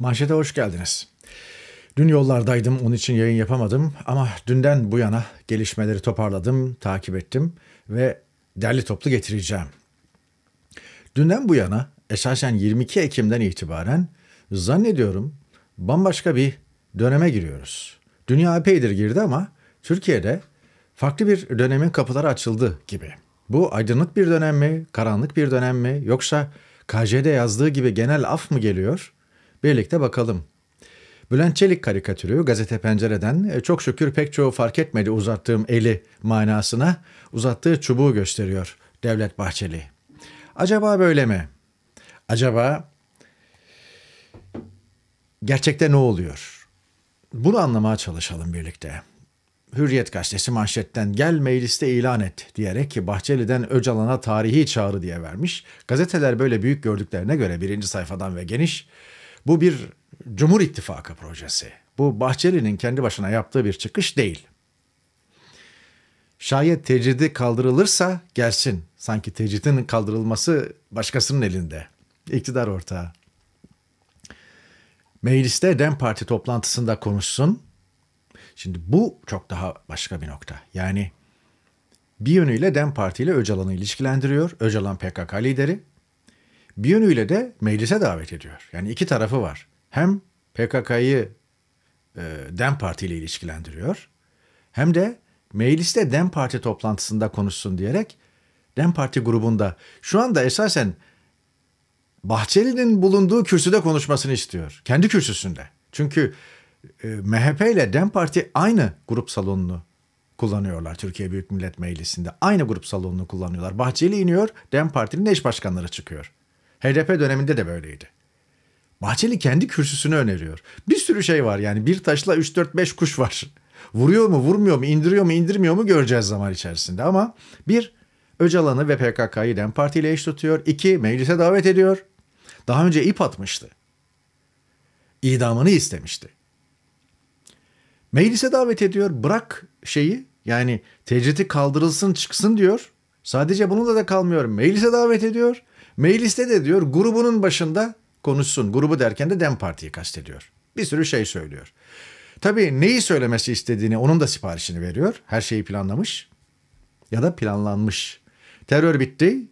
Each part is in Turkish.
Manşete hoş geldiniz. Dün yollardaydım, onun için yayın yapamadım ama dünden bu yana gelişmeleri toparladım, takip ettim ve derli toplu getireceğim. Dünden bu yana esasen 22 Ekim'den itibaren zannediyorum bambaşka bir döneme giriyoruz. Dünya epeydir girdi ama Türkiye'de farklı bir dönemin kapıları açıldı gibi. Bu aydınlık bir dönem mi, karanlık bir dönem mi yoksa KJ'de yazdığı gibi genel af mı geliyor? Birlikte bakalım. Bülent Çelik karikatürü gazete pencereden e, çok şükür pek çoğu fark etmedi uzattığım eli manasına uzattığı çubuğu gösteriyor Devlet Bahçeli. Acaba böyle mi? Acaba gerçekte ne oluyor? Bunu anlamaya çalışalım birlikte. Hürriyet gazetesi manşetten gel mecliste ilan et diyerek ki Bahçeli'den Öcalan'a tarihi çağrı diye vermiş. Gazeteler böyle büyük gördüklerine göre birinci sayfadan ve geniş bu bir Cumhur İttifakı projesi. Bu Bahçeli'nin kendi başına yaptığı bir çıkış değil. Şayet tecridi kaldırılırsa gelsin. Sanki tecridin kaldırılması başkasının elinde. İktidar ortağı. Mecliste DEM Parti toplantısında konuşsun. Şimdi bu çok daha başka bir nokta. Yani bir yönüyle DEM Parti ile Öcalan'ı ilişkilendiriyor. Öcalan PKK lideri bir yönüyle de meclise davet ediyor. Yani iki tarafı var. Hem PKK'yı e, DEM Parti ile ilişkilendiriyor hem de mecliste DEM Parti toplantısında konuşsun diyerek DEM Parti grubunda şu anda esasen Bahçeli'nin bulunduğu kürsüde konuşmasını istiyor. Kendi kürsüsünde. Çünkü e, MHP ile DEM Parti aynı grup salonunu kullanıyorlar Türkiye Büyük Millet Meclisi'nde. Aynı grup salonunu kullanıyorlar. Bahçeli iniyor, DEM Parti'nin eş başkanları çıkıyor. HDP döneminde de böyleydi. Bahçeli kendi kürsüsünü öneriyor. Bir sürü şey var yani bir taşla 3-4-5 kuş var. Vuruyor mu vurmuyor mu indiriyor mu indirmiyor mu göreceğiz zaman içerisinde ama bir Öcalan'ı ve PKK'yı DEM Parti ile eş tutuyor. İki meclise davet ediyor. Daha önce ip atmıştı. İdamını istemişti. Meclise davet ediyor. Bırak şeyi yani tecriti kaldırılsın çıksın diyor. Sadece bununla da kalmıyor. Meclise davet ediyor. Mecliste de diyor grubunun başında konuşsun. Grubu derken de Dem Parti'yi kastediyor. Bir sürü şey söylüyor. Tabii neyi söylemesi istediğini onun da siparişini veriyor. Her şeyi planlamış ya da planlanmış. Terör bitti,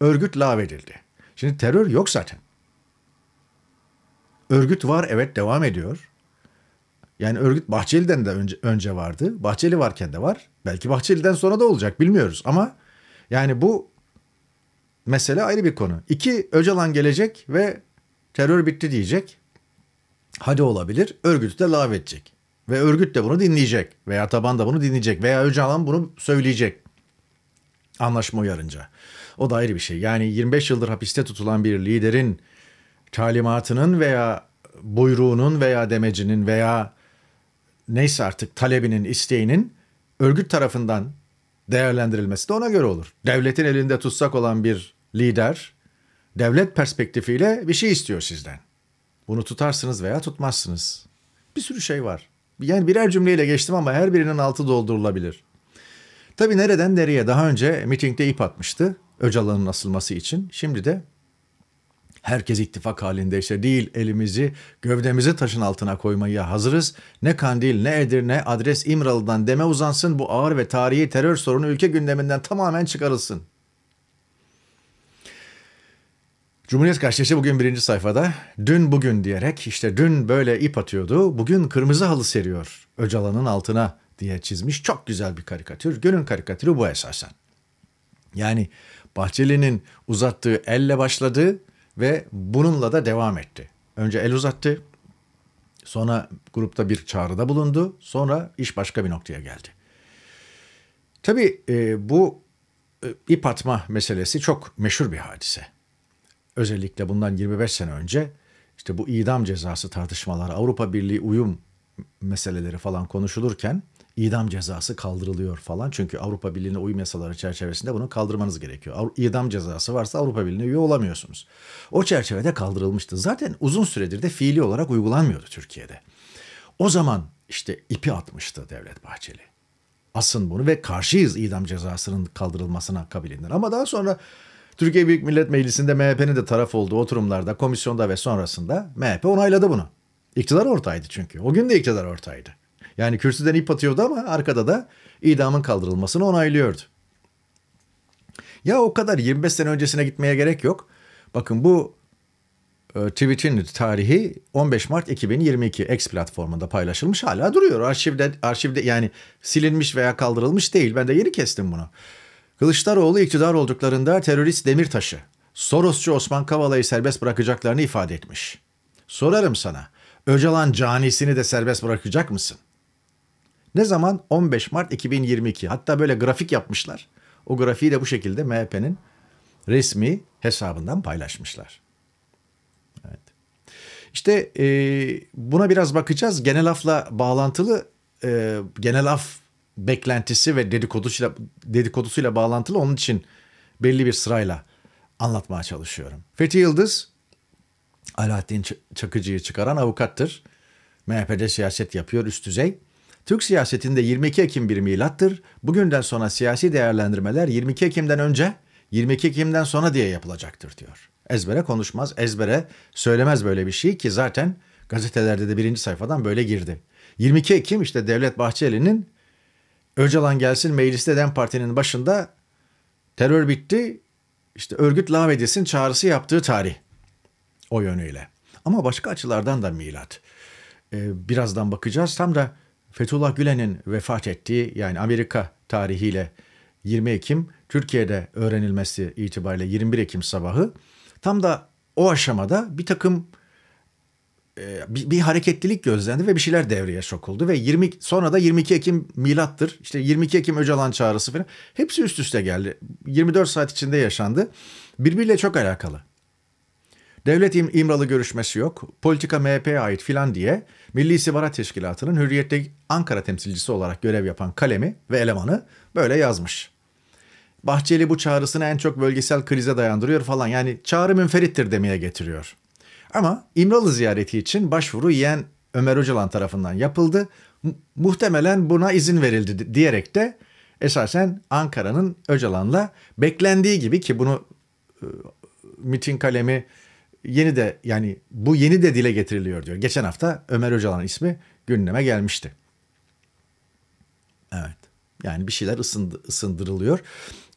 örgüt lağvedildi. Şimdi terör yok zaten. Örgüt var evet devam ediyor. Yani örgüt Bahçeli'den de önce, önce vardı. Bahçeli varken de var. Belki Bahçeli'den sonra da olacak bilmiyoruz ama yani bu mesele ayrı bir konu. İki, Öcalan gelecek ve terör bitti diyecek. Hadi olabilir. Örgütü de lav edecek. Ve örgüt de bunu dinleyecek. Veya taban da bunu dinleyecek. Veya Öcalan bunu söyleyecek. Anlaşma uyarınca. O da ayrı bir şey. Yani 25 yıldır hapiste tutulan bir liderin talimatının veya buyruğunun veya demecinin veya neyse artık talebinin, isteğinin örgüt tarafından değerlendirilmesi de ona göre olur. Devletin elinde tutsak olan bir lider devlet perspektifiyle bir şey istiyor sizden. Bunu tutarsınız veya tutmazsınız. Bir sürü şey var. Yani birer cümleyle geçtim ama her birinin altı doldurulabilir. Tabi nereden nereye daha önce mitingde ip atmıştı Öcalan'ın asılması için. Şimdi de herkes ittifak halinde işte değil elimizi gövdemizi taşın altına koymaya hazırız. Ne Kandil ne Edirne adres İmralı'dan deme uzansın bu ağır ve tarihi terör sorunu ülke gündeminden tamamen çıkarılsın. Cumhuriyet Gazetesi bugün birinci sayfada dün bugün diyerek işte dün böyle ip atıyordu bugün kırmızı halı seriyor Öcalan'ın altına diye çizmiş çok güzel bir karikatür. Günün karikatürü bu esasen. Yani Bahçeli'nin uzattığı elle başladı ve bununla da devam etti. Önce el uzattı sonra grupta bir çağrıda bulundu sonra iş başka bir noktaya geldi. Tabii e, bu e, ip atma meselesi çok meşhur bir hadise özellikle bundan 25 sene önce işte bu idam cezası tartışmaları, Avrupa Birliği uyum meseleleri falan konuşulurken idam cezası kaldırılıyor falan. Çünkü Avrupa Birliği'ne uyum yasaları çerçevesinde bunu kaldırmanız gerekiyor. İdam cezası varsa Avrupa Birliği'ne üye olamıyorsunuz. O çerçevede kaldırılmıştı. Zaten uzun süredir de fiili olarak uygulanmıyordu Türkiye'de. O zaman işte ipi atmıştı Devlet Bahçeli. Asın bunu ve karşıyız idam cezasının kaldırılmasına kabilinden. Ama daha sonra Türkiye Büyük Millet Meclisi'nde MHP'nin de taraf olduğu oturumlarda, komisyonda ve sonrasında MHP onayladı bunu. İktidar ortaydı çünkü. O gün de iktidar ortaydı. Yani kürsüden ip atıyordu ama arkada da idamın kaldırılmasını onaylıyordu. Ya o kadar 25 sene öncesine gitmeye gerek yok. Bakın bu e, tweet'in tarihi 15 Mart 2022 X platformunda paylaşılmış hala duruyor. Arşivde arşivde yani silinmiş veya kaldırılmış değil. Ben de yeni kestim bunu. Kılıçdaroğlu iktidar olduklarında terörist Demirtaş'ı, Sorosçu Osman Kavala'yı serbest bırakacaklarını ifade etmiş. Sorarım sana, Öcalan canisini de serbest bırakacak mısın? Ne zaman? 15 Mart 2022. Hatta böyle grafik yapmışlar. O grafiği de bu şekilde MHP'nin resmi hesabından paylaşmışlar. Evet. İşte e, buna biraz bakacağız. Genel lafla bağlantılı e, genel laf beklentisi ve dedikodusuyla, dedikodusuyla bağlantılı. Onun için belli bir sırayla anlatmaya çalışıyorum. Fethi Yıldız Alaaddin Çakıcı'yı çıkaran avukattır. MHP'de siyaset yapıyor üst düzey. Türk siyasetinde 22 Ekim bir milattır. Bugünden sonra siyasi değerlendirmeler 22 Ekim'den önce, 22 Ekim'den sonra diye yapılacaktır diyor. Ezbere konuşmaz, ezbere söylemez böyle bir şey ki zaten gazetelerde de birinci sayfadan böyle girdi. 22 Ekim işte Devlet Bahçeli'nin Öcalan gelsin mecliste DEM Parti'nin başında terör bitti, işte örgüt lağvedilsin çağrısı yaptığı tarih o yönüyle. Ama başka açılardan da milat. Ee, birazdan bakacağız. Tam da Fethullah Gülen'in vefat ettiği yani Amerika tarihiyle 20 Ekim, Türkiye'de öğrenilmesi itibariyle 21 Ekim sabahı tam da o aşamada bir takım e, bir, bir hareketlilik gözlendi ve bir şeyler devreye sokuldu ve 20 sonra da 22 Ekim milattır. işte 22 Ekim Öcalan çağrısı falan. Hepsi üst üste geldi. 24 saat içinde yaşandı. Birbiriyle çok alakalı. Devlet İm İmralı görüşmesi yok. Politika MHP'ye ait filan diye Milli İstihbarat Teşkilatı'nın hürriyette Ankara temsilcisi olarak görev yapan kalemi ve elemanı böyle yazmış. Bahçeli bu çağrısını en çok bölgesel krize dayandırıyor falan. Yani çağrı münferittir demeye getiriyor. Ama İmralı ziyareti için başvuru yeğen Ömer Öcalan tarafından yapıldı. Muhtemelen buna izin verildi diyerek de esasen Ankara'nın Öcalan'la beklendiği gibi ki bunu e, ıı, mitin kalemi yeni de yani bu yeni de dile getiriliyor diyor. Geçen hafta Ömer Öcalan ismi gündeme gelmişti. Evet. Yani bir şeyler ısındı, ısındırılıyor.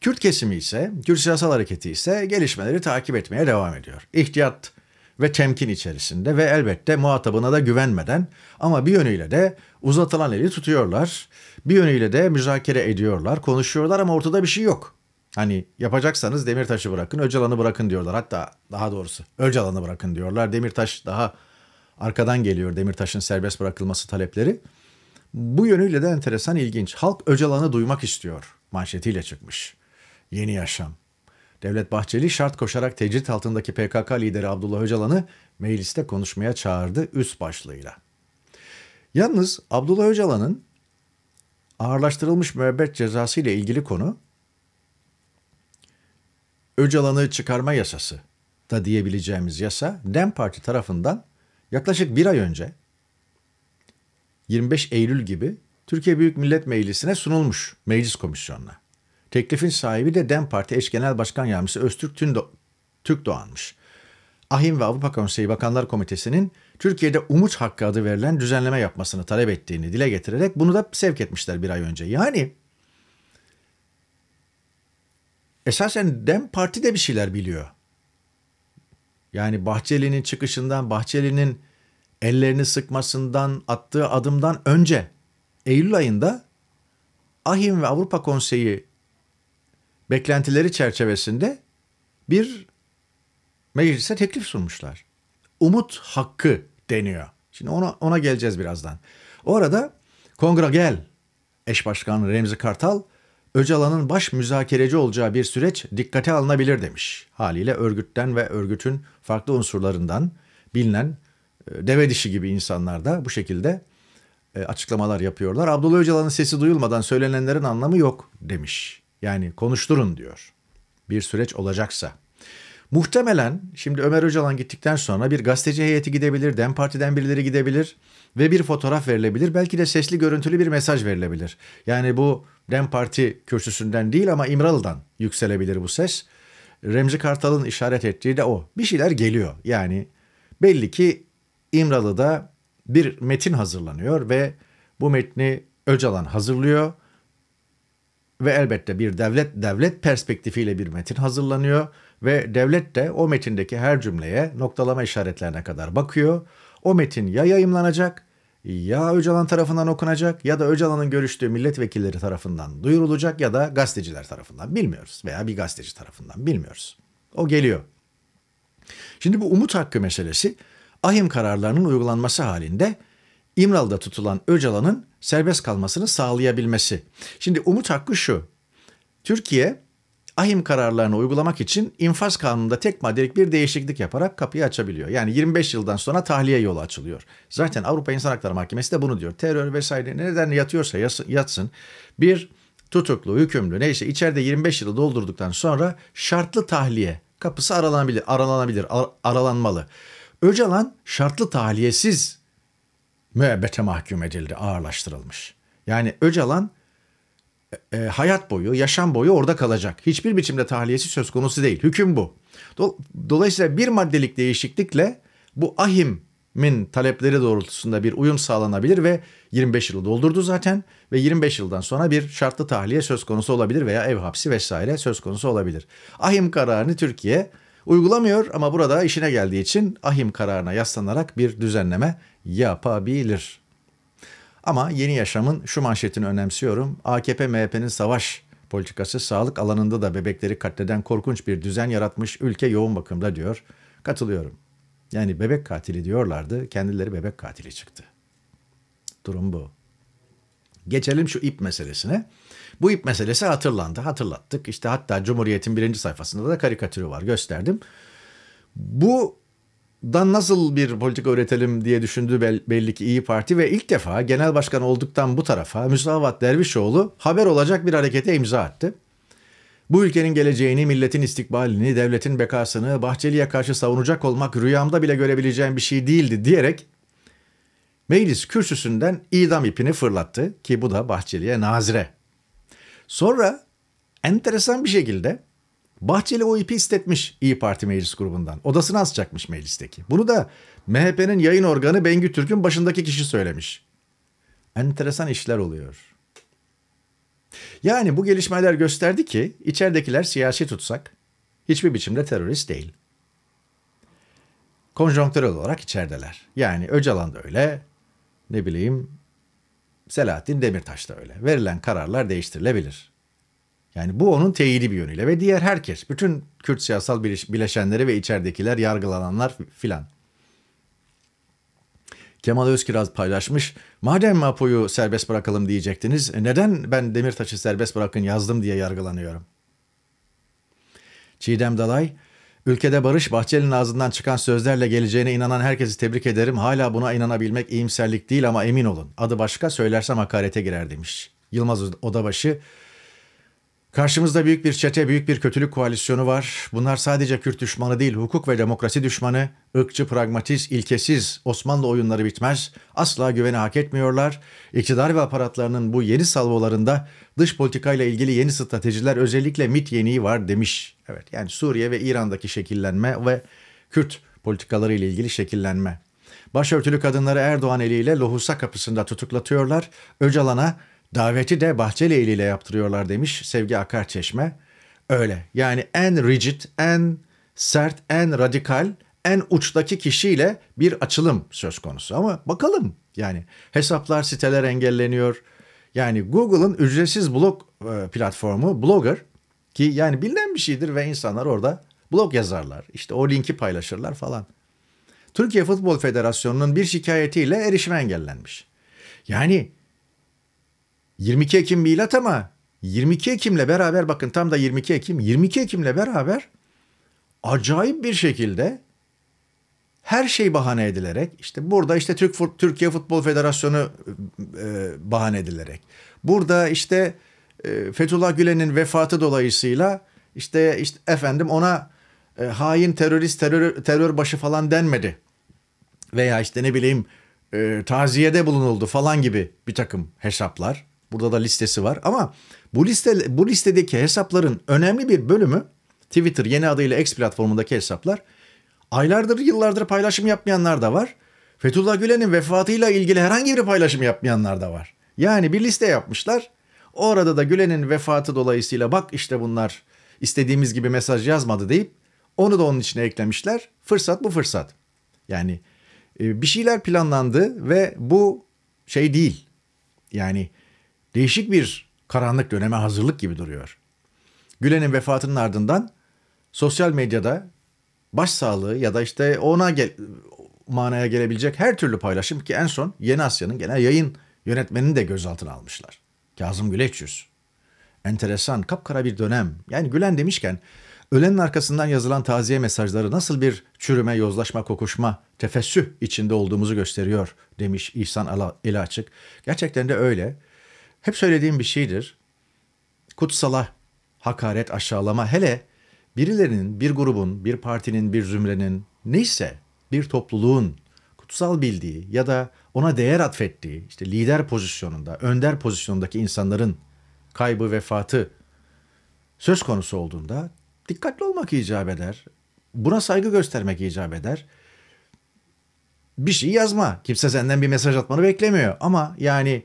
Kürt kesimi ise, Kürt Siyasal Hareketi ise gelişmeleri takip etmeye devam ediyor. İhtiyat ve temkin içerisinde ve elbette muhatabına da güvenmeden ama bir yönüyle de uzatılan eli tutuyorlar. Bir yönüyle de müzakere ediyorlar, konuşuyorlar ama ortada bir şey yok. Hani yapacaksanız Demirtaş'ı bırakın, Öcalan'ı bırakın diyorlar. Hatta daha doğrusu Öcalan'ı bırakın diyorlar. Demirtaş daha arkadan geliyor Demirtaş'ın serbest bırakılması talepleri. Bu yönüyle de enteresan ilginç. Halk Öcalan'ı duymak istiyor manşetiyle çıkmış. Yeni yaşam. Devlet Bahçeli şart koşarak tecrit altındaki PKK lideri Abdullah Öcalan'ı mecliste konuşmaya çağırdı üst başlığıyla. Yalnız Abdullah Öcalan'ın ağırlaştırılmış müebbet cezası ile ilgili konu Öcalan'ı çıkarma yasası da diyebileceğimiz yasa DEM Parti tarafından yaklaşık bir ay önce 25 Eylül gibi Türkiye Büyük Millet Meclisi'ne sunulmuş meclis komisyonuna. Teklifin sahibi de DEM Parti eş genel başkan yardımcısı Öztürk Tündo Türk Doğan'mış. Ahim ve Avrupa Konseyi Bakanlar Komitesi'nin Türkiye'de umut hakkı adı verilen düzenleme yapmasını talep ettiğini dile getirerek bunu da sevk etmişler bir ay önce. Yani esasen DEM Parti de bir şeyler biliyor. Yani Bahçeli'nin çıkışından, Bahçeli'nin ellerini sıkmasından, attığı adımdan önce Eylül ayında Ahim ve Avrupa Konseyi beklentileri çerçevesinde bir meclise teklif sunmuşlar. Umut hakkı deniyor. Şimdi ona, ona geleceğiz birazdan. Orada Kongragel eş başkanı Remzi Kartal Öcalan'ın baş müzakereci olacağı bir süreç dikkate alınabilir demiş. Haliyle örgütten ve örgütün farklı unsurlarından bilinen e, deve dişi gibi insanlar da bu şekilde e, açıklamalar yapıyorlar. Abdullah Öcalan'ın sesi duyulmadan söylenenlerin anlamı yok demiş. Yani konuşturun diyor. Bir süreç olacaksa. Muhtemelen şimdi Ömer Öcalan gittikten sonra bir gazeteci heyeti gidebilir, DEM Parti'den birileri gidebilir ve bir fotoğraf verilebilir. Belki de sesli görüntülü bir mesaj verilebilir. Yani bu DEM Parti kürsüsünden değil ama İmralı'dan yükselebilir bu ses. Remzi Kartal'ın işaret ettiği de o. Bir şeyler geliyor. Yani belli ki İmralı'da bir metin hazırlanıyor ve bu metni Öcalan hazırlıyor ve elbette bir devlet devlet perspektifiyle bir metin hazırlanıyor ve devlet de o metindeki her cümleye noktalama işaretlerine kadar bakıyor. O metin ya yayımlanacak ya Öcalan tarafından okunacak ya da Öcalan'ın görüştüğü milletvekilleri tarafından duyurulacak ya da gazeteciler tarafından bilmiyoruz veya bir gazeteci tarafından bilmiyoruz. O geliyor. Şimdi bu umut hakkı meselesi ahim kararlarının uygulanması halinde İmralı'da tutulan Öcalan'ın serbest kalmasını sağlayabilmesi. Şimdi umut hakkı şu. Türkiye ahim kararlarını uygulamak için infaz kanununda tek maddelik bir değişiklik yaparak kapıyı açabiliyor. Yani 25 yıldan sonra tahliye yolu açılıyor. Zaten Avrupa İnsan Hakları Mahkemesi de bunu diyor. Terör vesaire nereden yatıyorsa yatsın. Bir tutuklu, hükümlü neyse içeride 25 yılı doldurduktan sonra şartlı tahliye kapısı aralanabilir, aralanabilir, aralanmalı. Öcalan şartlı tahliyesiz müebbete mahkum edildi, ağırlaştırılmış. Yani Öcalan e, e, hayat boyu, yaşam boyu orada kalacak. Hiçbir biçimde tahliyesi söz konusu değil. Hüküm bu. Dolayısıyla bir maddelik değişiklikle bu ahimin talepleri doğrultusunda bir uyum sağlanabilir ve 25 yılı doldurdu zaten ve 25 yıldan sonra bir şartlı tahliye söz konusu olabilir veya ev hapsi vesaire söz konusu olabilir. Ahim kararını Türkiye Uygulamıyor ama burada işine geldiği için ahim kararına yaslanarak bir düzenleme yapabilir. Ama yeni yaşamın şu manşetini önemsiyorum. AKP-MHP'nin savaş politikası sağlık alanında da bebekleri katleden korkunç bir düzen yaratmış ülke yoğun bakımda diyor. Katılıyorum. Yani bebek katili diyorlardı, kendileri bebek katili çıktı. Durum bu. Geçelim şu ip meselesine. Bu ip meselesi hatırlandı. Hatırlattık. İşte hatta Cumhuriyet'in birinci sayfasında da karikatürü var. Gösterdim. Bu da nasıl bir politika üretelim diye düşündü belli ki İyi Parti ve ilk defa genel başkan olduktan bu tarafa Müsavat Dervişoğlu haber olacak bir harekete imza attı. Bu ülkenin geleceğini, milletin istikbalini, devletin bekasını Bahçeli'ye karşı savunacak olmak rüyamda bile görebileceğim bir şey değildi diyerek meclis kürsüsünden idam ipini fırlattı ki bu da Bahçeli'ye nazire Sonra enteresan bir şekilde Bahçeli o ipi istetmiş İyi Parti meclis grubundan. odasını asacakmış meclisteki. Bunu da MHP'nin yayın organı Bengü Türk'ün başındaki kişi söylemiş. Enteresan işler oluyor. Yani bu gelişmeler gösterdi ki içeridekiler siyasi tutsak hiçbir biçimde terörist değil. Konjonktürel olarak içerideler. Yani Öcalan da öyle, ne bileyim Selahattin Demirtaş da öyle. Verilen kararlar değiştirilebilir. Yani bu onun teyidi bir yönüyle ve diğer herkes, bütün Kürt siyasal bileşenleri ve içeridekiler, yargılananlar filan. Kemal Özkiraz paylaşmış. Madem Apo'yu serbest bırakalım diyecektiniz, neden ben Demirtaş'ı serbest bırakın yazdım diye yargılanıyorum? Çiğdem Dalay, Ülkede Barış Bahçeli'nin ağzından çıkan sözlerle geleceğine inanan herkesi tebrik ederim. Hala buna inanabilmek iyimserlik değil ama emin olun. Adı başka söylersem hakarete girer demiş. Yılmaz Odabaşı Karşımızda büyük bir çete, büyük bir kötülük koalisyonu var. Bunlar sadece Kürt düşmanı değil, hukuk ve demokrasi düşmanı, ırkçı, pragmatist, ilkesiz Osmanlı oyunları bitmez. Asla güveni hak etmiyorlar. İktidar ve aparatlarının bu yeni salvolarında dış politikayla ilgili yeni stratejiler özellikle MIT yeniği var demiş. Evet yani Suriye ve İran'daki şekillenme ve Kürt politikaları ile ilgili şekillenme. Başörtülü kadınları Erdoğan eliyle lohusa kapısında tutuklatıyorlar. Öcalan'a Daveti de Bahçeli eliyle yaptırıyorlar demiş Sevgi Akar Çeşme. Öyle yani en rigid, en sert, en radikal, en uçtaki kişiyle bir açılım söz konusu. Ama bakalım yani hesaplar, siteler engelleniyor. Yani Google'ın ücretsiz blog e, platformu Blogger ki yani bilinen bir şeydir ve insanlar orada blog yazarlar. İşte o linki paylaşırlar falan. Türkiye Futbol Federasyonu'nun bir şikayetiyle erişime engellenmiş. Yani 22 Ekim milat ama 22 Ekim'le beraber bakın tam da 22 Ekim 22 Ekim'le beraber acayip bir şekilde her şey bahane edilerek işte burada işte Türk Türkiye Futbol Federasyonu e, e, bahane edilerek burada işte e, Fethullah Gülen'in vefatı dolayısıyla işte işte efendim ona e, hain terörist terör terör başı falan denmedi veya işte ne bileyim taziyede bulunuldu falan gibi bir takım hesaplar Burada da listesi var ama bu liste bu listedeki hesapların önemli bir bölümü Twitter yeni adıyla X platformundaki hesaplar aylardır yıllardır paylaşım yapmayanlar da var. Fethullah Gülen'in vefatıyla ilgili herhangi bir paylaşım yapmayanlar da var. Yani bir liste yapmışlar. Orada da Gülen'in vefatı dolayısıyla bak işte bunlar istediğimiz gibi mesaj yazmadı deyip onu da onun içine eklemişler. Fırsat bu fırsat. Yani e, bir şeyler planlandı ve bu şey değil. Yani değişik bir karanlık döneme hazırlık gibi duruyor. Gülen'in vefatının ardından sosyal medyada başsağlığı ya da işte ona gel manaya gelebilecek her türlü paylaşım ki en son Yeni Asya'nın genel yayın yönetmenini de gözaltına almışlar. Kazım Güleçyüz. Enteresan, kapkara bir dönem. Yani Gülen demişken ölenin arkasından yazılan taziye mesajları nasıl bir çürüme, yozlaşma, kokuşma, tefessüh içinde olduğumuzu gösteriyor demiş İhsan Ala İlaçık. Gerçekten de öyle. Hep söylediğim bir şeydir. Kutsala hakaret, aşağılama hele birilerinin, bir grubun, bir partinin, bir zümrenin neyse bir topluluğun kutsal bildiği ya da ona değer atfettiği işte lider pozisyonunda, önder pozisyondaki insanların kaybı, vefatı söz konusu olduğunda dikkatli olmak icap eder. Buna saygı göstermek icap eder. Bir şey yazma. Kimse senden bir mesaj atmanı beklemiyor. Ama yani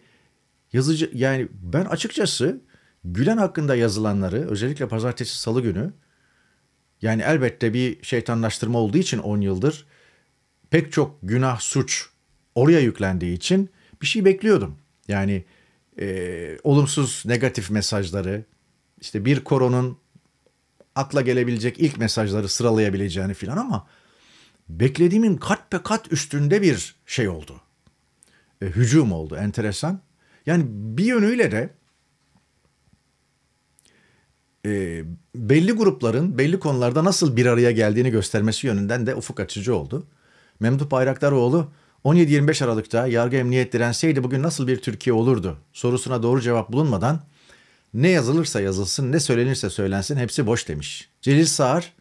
yazıcı yani ben açıkçası Gülen hakkında yazılanları özellikle pazartesi salı günü yani elbette bir şeytanlaştırma olduğu için 10 yıldır pek çok günah suç oraya yüklendiği için bir şey bekliyordum. Yani e, olumsuz negatif mesajları işte bir koronun akla gelebilecek ilk mesajları sıralayabileceğini filan ama beklediğimin kat be kat üstünde bir şey oldu. E, hücum oldu enteresan. Yani bir yönüyle de e, belli grupların belli konularda nasıl bir araya geldiğini göstermesi yönünden de ufuk açıcı oldu. Memduh Bayraktaroğlu 17-25 Aralık'ta yargı emniyet direnseydi bugün nasıl bir Türkiye olurdu sorusuna doğru cevap bulunmadan ne yazılırsa yazılsın ne söylenirse söylensin hepsi boş demiş. Celil Sağar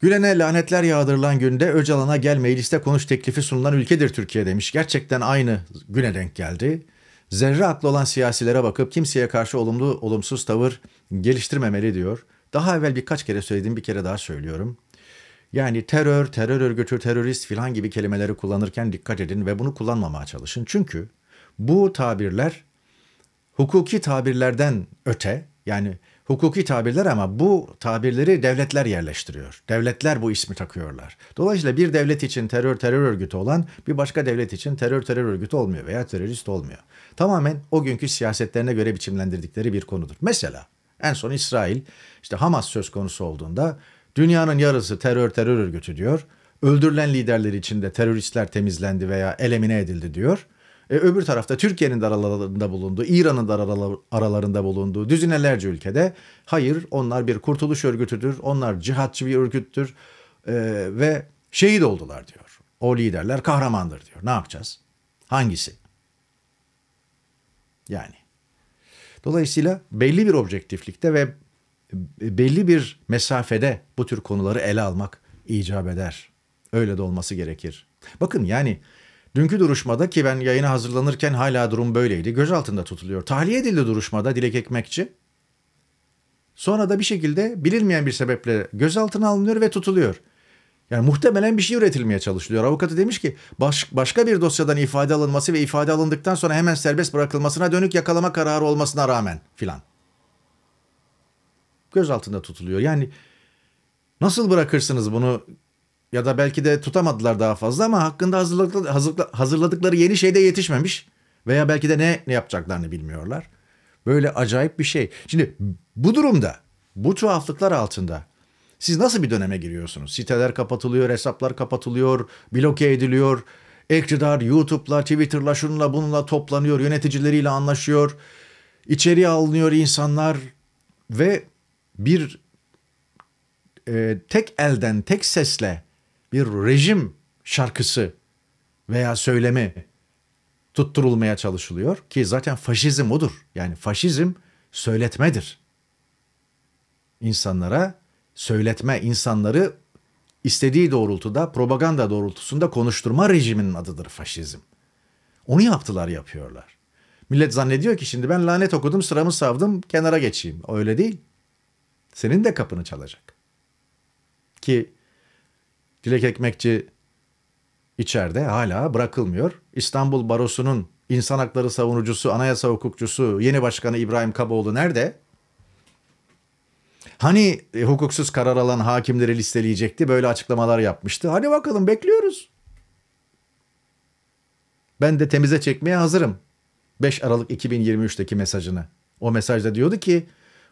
Gülen'e lanetler yağdırılan günde Öcalan'a gel mecliste konuş teklifi sunulan ülkedir Türkiye demiş. Gerçekten aynı güne denk geldi. Zerre aklı olan siyasilere bakıp kimseye karşı olumlu olumsuz tavır geliştirmemeli diyor. Daha evvel birkaç kere söyledim bir kere daha söylüyorum. Yani terör, terör örgütü, terörist filan gibi kelimeleri kullanırken dikkat edin ve bunu kullanmamaya çalışın. Çünkü bu tabirler hukuki tabirlerden öte yani hukuki tabirler ama bu tabirleri devletler yerleştiriyor. Devletler bu ismi takıyorlar. Dolayısıyla bir devlet için terör terör örgütü olan bir başka devlet için terör terör örgütü olmuyor veya terörist olmuyor. Tamamen o günkü siyasetlerine göre biçimlendirdikleri bir konudur. Mesela en son İsrail işte Hamas söz konusu olduğunda dünyanın yarısı terör terör örgütü diyor. Öldürülen liderler içinde teröristler temizlendi veya elemine edildi diyor. E, öbür tarafta Türkiye'nin de aralarında bulunduğu, İran'ın da aralarında bulunduğu düzinelerce ülkede hayır onlar bir kurtuluş örgütüdür, onlar cihatçı bir örgüttür e, ve şehit oldular diyor. O liderler kahramandır diyor. Ne yapacağız? Hangisi? Yani. Dolayısıyla belli bir objektiflikte ve belli bir mesafede bu tür konuları ele almak icap eder. Öyle de olması gerekir. Bakın yani Dünkü duruşmada ki ben yayına hazırlanırken hala durum böyleydi. Gözaltında tutuluyor. Tahliye edildi duruşmada Dilek Ekmekçi. Sonra da bir şekilde bilinmeyen bir sebeple gözaltına alınıyor ve tutuluyor. Yani muhtemelen bir şey üretilmeye çalışılıyor. Avukatı demiş ki baş, başka bir dosyadan ifade alınması ve ifade alındıktan sonra hemen serbest bırakılmasına dönük yakalama kararı olmasına rağmen filan. Gözaltında tutuluyor. Yani nasıl bırakırsınız bunu ya da belki de tutamadılar daha fazla ama hakkında hazırladıkları, hazırladıkları yeni şeyde yetişmemiş veya belki de ne, ne yapacaklarını bilmiyorlar. Böyle acayip bir şey. Şimdi bu durumda bu tuhaflıklar altında siz nasıl bir döneme giriyorsunuz? Siteler kapatılıyor, hesaplar kapatılıyor, bloke ediliyor. Ektidar YouTube'la, Twitter'la, şununla bununla toplanıyor, yöneticileriyle anlaşıyor. İçeriye alınıyor insanlar ve bir e, tek elden, tek sesle bir rejim şarkısı veya söylemi tutturulmaya çalışılıyor ki zaten faşizm odur. Yani faşizm söyletmedir. İnsanlara söyletme, insanları istediği doğrultuda, propaganda doğrultusunda konuşturma rejiminin adıdır faşizm. Onu yaptılar, yapıyorlar. Millet zannediyor ki şimdi ben lanet okudum, sıramı savdım, kenara geçeyim. Öyle değil. Senin de kapını çalacak. Ki Dilek Ekmekçi içeride hala bırakılmıyor. İstanbul Barosu'nun insan hakları savunucusu, anayasa hukukçusu, yeni başkanı İbrahim Kaboğlu nerede? Hani e, hukuksuz karar alan hakimleri listeleyecekti, böyle açıklamalar yapmıştı. Hadi bakalım bekliyoruz. Ben de temize çekmeye hazırım. 5 Aralık 2023'teki mesajını. O mesajda diyordu ki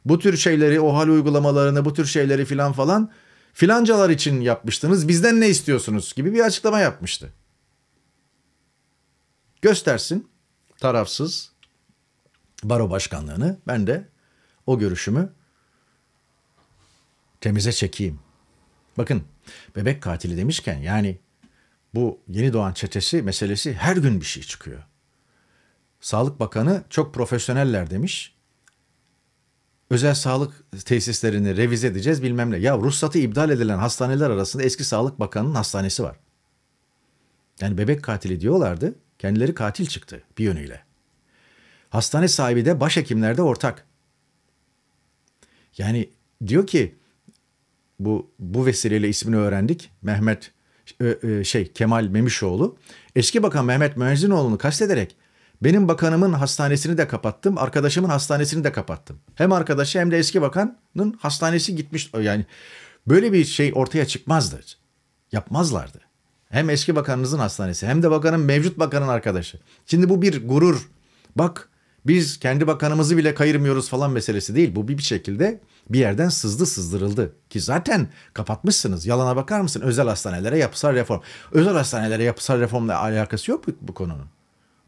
bu tür şeyleri, o hal uygulamalarını, bu tür şeyleri filan falan filancalar için yapmıştınız bizden ne istiyorsunuz gibi bir açıklama yapmıştı. Göstersin tarafsız baro başkanlığını ben de o görüşümü temize çekeyim. Bakın bebek katili demişken yani bu yeni doğan çetesi meselesi her gün bir şey çıkıyor. Sağlık Bakanı çok profesyoneller demiş özel sağlık tesislerini revize edeceğiz bilmem ne. Ya ruhsatı iptal edilen hastaneler arasında eski Sağlık Bakanı'nın hastanesi var. Yani bebek katili diyorlardı. Kendileri katil çıktı bir yönüyle. Hastane sahibi de başhekimlerde ortak. Yani diyor ki bu bu vesileyle ismini öğrendik. Mehmet e, e, şey Kemal Memişoğlu eski bakan Mehmet Müezzinoğlu'nu kastederek benim bakanımın hastanesini de kapattım. Arkadaşımın hastanesini de kapattım. Hem arkadaşı hem de eski bakanın hastanesi gitmiş. Yani böyle bir şey ortaya çıkmazdı. Yapmazlardı. Hem eski bakanınızın hastanesi hem de bakanın mevcut bakanın arkadaşı. Şimdi bu bir gurur. Bak biz kendi bakanımızı bile kayırmıyoruz falan meselesi değil. Bu bir şekilde bir yerden sızdı sızdırıldı. Ki zaten kapatmışsınız. Yalana bakar mısın? Özel hastanelere yapısal reform. Özel hastanelere yapısal reformla alakası yok bu, bu konunun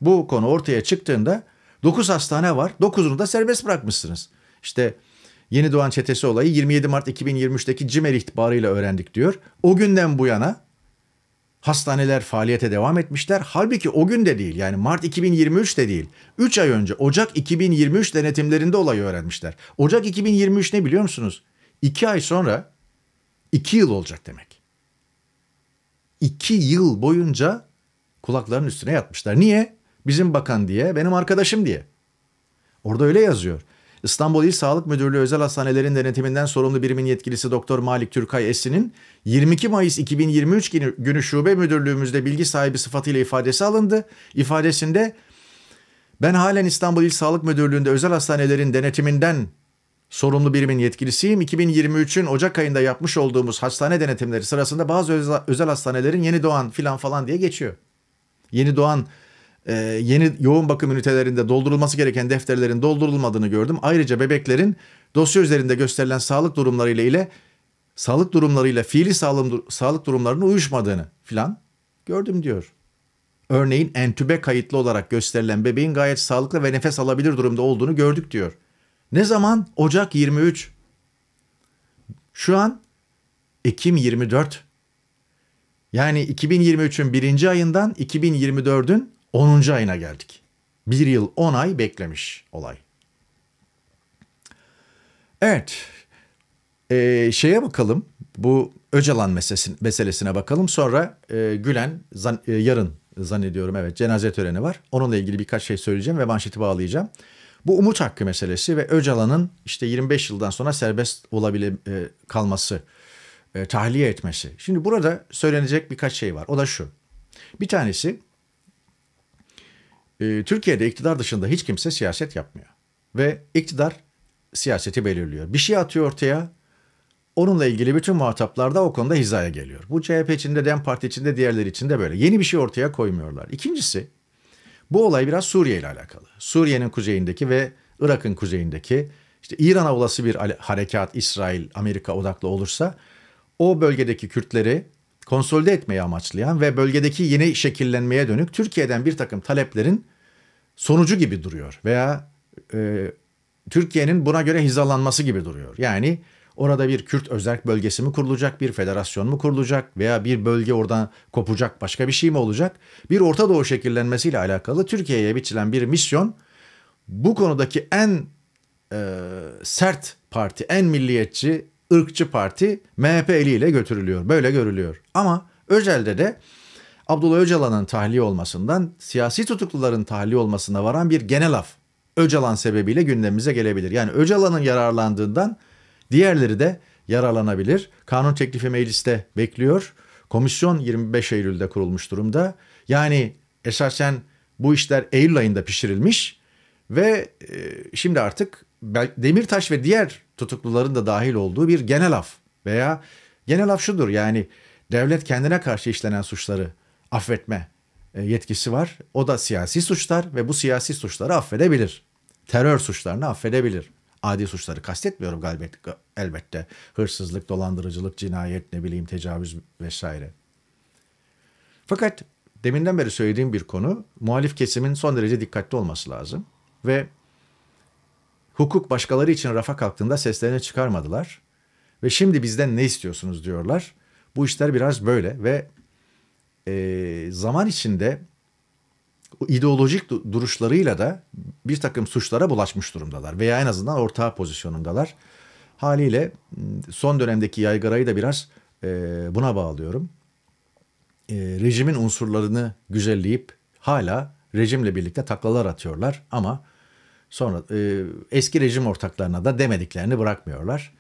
bu konu ortaya çıktığında 9 hastane var. 9'unu da serbest bırakmışsınız. İşte yeni doğan çetesi olayı 27 Mart 2023'teki CİMER ihtibarıyla öğrendik diyor. O günden bu yana hastaneler faaliyete devam etmişler. Halbuki o gün de değil yani Mart 2023'te değil. 3 ay önce Ocak 2023 denetimlerinde olayı öğrenmişler. Ocak 2023 ne biliyor musunuz? 2 ay sonra 2 yıl olacak demek. 2 yıl boyunca kulaklarının üstüne yatmışlar. Niye? Bizim bakan diye, benim arkadaşım diye. Orada öyle yazıyor. İstanbul İl Sağlık Müdürlüğü Özel Hastanelerin Denetiminden Sorumlu Birimin Yetkilisi Doktor Malik Türkay Esin'in 22 Mayıs 2023 günü şube müdürlüğümüzde bilgi sahibi sıfatıyla ifadesi alındı. İfadesinde ben halen İstanbul İl Sağlık Müdürlüğü'nde özel hastanelerin denetiminden sorumlu birimin yetkilisiyim. 2023'ün Ocak ayında yapmış olduğumuz hastane denetimleri sırasında bazı özel hastanelerin yeni doğan filan falan diye geçiyor. Yeni doğan e, yeni yoğun bakım ünitelerinde doldurulması gereken defterlerin doldurulmadığını gördüm. Ayrıca bebeklerin dosya üzerinde gösterilen sağlık durumlarıyla ile sağlık durumlarıyla fiili sağlık, sağlık durumlarının uyuşmadığını filan gördüm diyor. Örneğin entübe kayıtlı olarak gösterilen bebeğin gayet sağlıklı ve nefes alabilir durumda olduğunu gördük diyor. Ne zaman? Ocak 23. Şu an Ekim 24. Yani 2023'ün birinci ayından 2024'ün 10. ayına geldik. Bir yıl 10 ay beklemiş olay. Evet. Ee, şeye bakalım. Bu Öcalan meselesine, bakalım. Sonra e, Gülen zan, e, yarın zannediyorum evet cenaze töreni var. Onunla ilgili birkaç şey söyleyeceğim ve manşeti bağlayacağım. Bu umut hakkı meselesi ve Öcalan'ın işte 25 yıldan sonra serbest olabile e, kalması, e, tahliye etmesi. Şimdi burada söylenecek birkaç şey var. O da şu. Bir tanesi e, Türkiye'de iktidar dışında hiç kimse siyaset yapmıyor. Ve iktidar siyaseti belirliyor. Bir şey atıyor ortaya. Onunla ilgili bütün muhataplar da o konuda hizaya geliyor. Bu CHP içinde, DEM Parti içinde, diğerleri içinde böyle. Yeni bir şey ortaya koymuyorlar. İkincisi bu olay biraz Suriye ile alakalı. Suriye'nin kuzeyindeki ve Irak'ın kuzeyindeki işte İran'a olası bir harekat İsrail, Amerika odaklı olursa o bölgedeki Kürtleri konsolide etmeyi amaçlayan ve bölgedeki yeni şekillenmeye dönük Türkiye'den bir takım taleplerin sonucu gibi duruyor veya e, Türkiye'nin buna göre hizalanması gibi duruyor. Yani orada bir Kürt özerk bölgesi mi kurulacak, bir federasyon mu kurulacak veya bir bölge oradan kopacak başka bir şey mi olacak? Bir Orta Doğu şekillenmesiyle alakalı Türkiye'ye biçilen bir misyon bu konudaki en e, sert parti, en milliyetçi ırkçı parti MHP eliyle götürülüyor. Böyle görülüyor. Ama özelde de Abdullah Öcalan'ın tahliye olmasından siyasi tutukluların tahliye olmasına varan bir genel af Öcalan sebebiyle gündemimize gelebilir. Yani Öcalan'ın yararlandığından diğerleri de yararlanabilir. Kanun teklifi mecliste bekliyor. Komisyon 25 Eylül'de kurulmuş durumda. Yani esasen bu işler Eylül ayında pişirilmiş ve e, şimdi artık Demirtaş ve diğer tutukluların da dahil olduğu bir genel af veya genel af şudur yani devlet kendine karşı işlenen suçları affetme e, yetkisi var. O da siyasi suçlar ve bu siyasi suçları affedebilir. Terör suçlarını affedebilir. Adi suçları kastetmiyorum galibet, elbette. Hırsızlık, dolandırıcılık, cinayet, ne bileyim tecavüz vesaire. Fakat deminden beri söylediğim bir konu muhalif kesimin son derece dikkatli olması lazım. Ve Hukuk başkaları için rafa kalktığında seslerini çıkarmadılar. Ve şimdi bizden ne istiyorsunuz diyorlar. Bu işler biraz böyle ve e, zaman içinde ideolojik duruşlarıyla da bir takım suçlara bulaşmış durumdalar. Veya en azından ortağı pozisyonundalar. Haliyle son dönemdeki yaygarayı da biraz e, buna bağlıyorum. E, rejimin unsurlarını güzelleyip hala rejimle birlikte taklalar atıyorlar ama Sonra e, eski rejim ortaklarına da demediklerini bırakmıyorlar.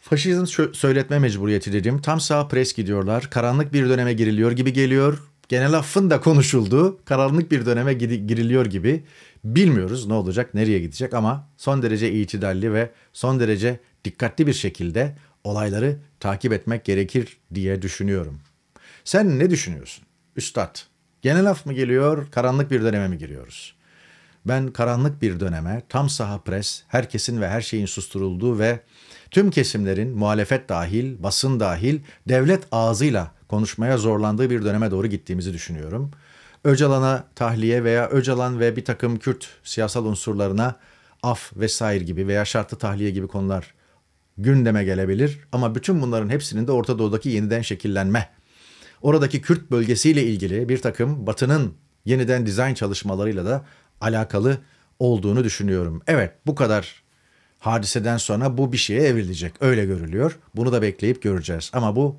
Faşizm söyletme mecburiyeti dedim. Tam sağ pres gidiyorlar. Karanlık bir döneme giriliyor gibi geliyor. Genel affın da konuşulduğu, Karanlık bir döneme giriliyor gibi. Bilmiyoruz ne olacak, nereye gidecek ama son derece itidalli ve son derece dikkatli bir şekilde olayları takip etmek gerekir diye düşünüyorum. Sen ne düşünüyorsun? Üstad, genel af mı geliyor, karanlık bir döneme mi giriyoruz? Ben karanlık bir döneme, tam saha pres, herkesin ve her şeyin susturulduğu ve tüm kesimlerin muhalefet dahil, basın dahil, devlet ağzıyla konuşmaya zorlandığı bir döneme doğru gittiğimizi düşünüyorum. Öcalan'a tahliye veya Öcalan ve bir takım Kürt siyasal unsurlarına af vesaire gibi veya şartlı tahliye gibi konular gündeme gelebilir. Ama bütün bunların hepsinin de Orta Doğu'daki yeniden şekillenme, oradaki Kürt bölgesiyle ilgili bir takım Batı'nın yeniden dizayn çalışmalarıyla da alakalı olduğunu düşünüyorum. Evet bu kadar hadiseden sonra bu bir şeye evrilecek. Öyle görülüyor. Bunu da bekleyip göreceğiz. Ama bu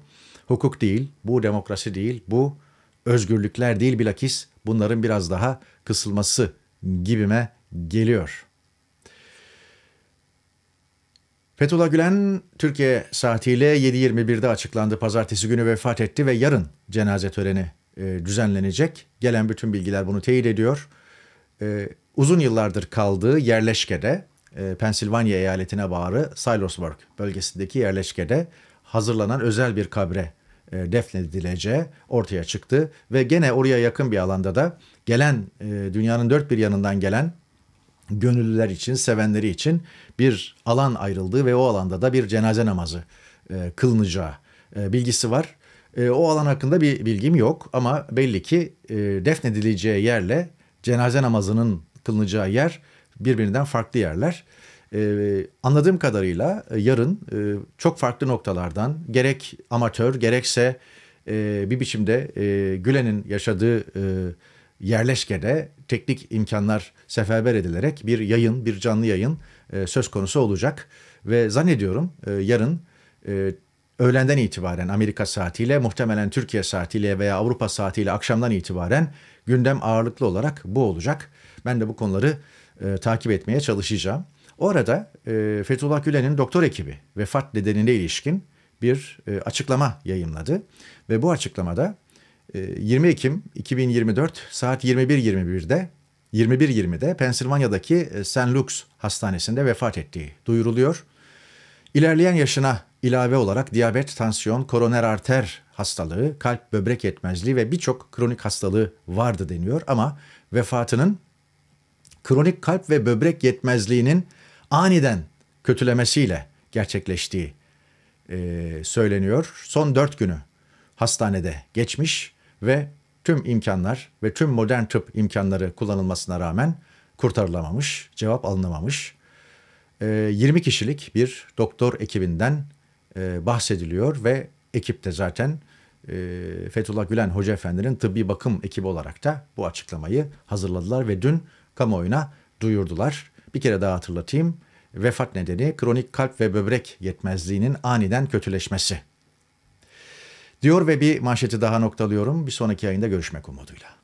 hukuk değil, bu demokrasi değil, bu özgürlükler değil bilakis bunların biraz daha kısılması gibime geliyor. Fethullah Gülen Türkiye saatiyle 7.21'de açıklandı. Pazartesi günü vefat etti ve yarın cenaze töreni e, düzenlenecek. Gelen bütün bilgiler bunu teyit ediyor e, uzun yıllardır kaldığı yerleşkede e, Pensilvanya eyaletine bağlı Silosburg bölgesindeki yerleşkede hazırlanan özel bir kabre e, defnedileceği ortaya çıktı ve gene oraya yakın bir alanda da gelen e, dünyanın dört bir yanından gelen gönüllüler için, sevenleri için bir alan ayrıldığı ve o alanda da bir cenaze namazı e, kılınacağı e, bilgisi var. E, o alan hakkında bir bilgim yok ama belli ki e, defnedileceği yerle cenaze namazının kılınacağı yer birbirinden farklı yerler. Ee, anladığım kadarıyla e, yarın e, çok farklı noktalardan gerek amatör gerekse e, bir biçimde e, Gülen'in yaşadığı e, yerleşkede teknik imkanlar seferber edilerek bir yayın, bir canlı yayın e, söz konusu olacak. Ve zannediyorum e, yarın e, öğlenden itibaren Amerika saatiyle muhtemelen Türkiye saatiyle veya Avrupa saatiyle akşamdan itibaren Gündem ağırlıklı olarak bu olacak. Ben de bu konuları e, takip etmeye çalışacağım. Orada e, Fethullah Gülen'in doktor ekibi vefat nedenine ilişkin bir e, açıklama yayınladı Ve bu açıklamada e, 20 Ekim 2024 saat 21.21'de 21.20'de Pensilvanya'daki St. Luke's Hastanesi'nde vefat ettiği duyuruluyor. İlerleyen yaşına ilave olarak diyabet, tansiyon, koroner arter hastalığı, kalp böbrek yetmezliği ve birçok kronik hastalığı vardı deniyor ama vefatının kronik kalp ve böbrek yetmezliğinin aniden kötülemesiyle gerçekleştiği e, söyleniyor. Son dört günü hastanede geçmiş ve tüm imkanlar ve tüm modern tıp imkanları kullanılmasına rağmen kurtarılamamış, cevap alınamamış. E, 20 kişilik bir doktor ekibinden e, bahsediliyor ve ekip de zaten e, Fethullah Gülen Hoca Efendi'nin tıbbi bakım ekibi olarak da bu açıklamayı hazırladılar ve dün kamuoyuna duyurdular. Bir kere daha hatırlatayım. Vefat nedeni kronik kalp ve böbrek yetmezliğinin aniden kötüleşmesi. Diyor ve bir manşeti daha noktalıyorum. Bir sonraki yayında görüşmek umuduyla.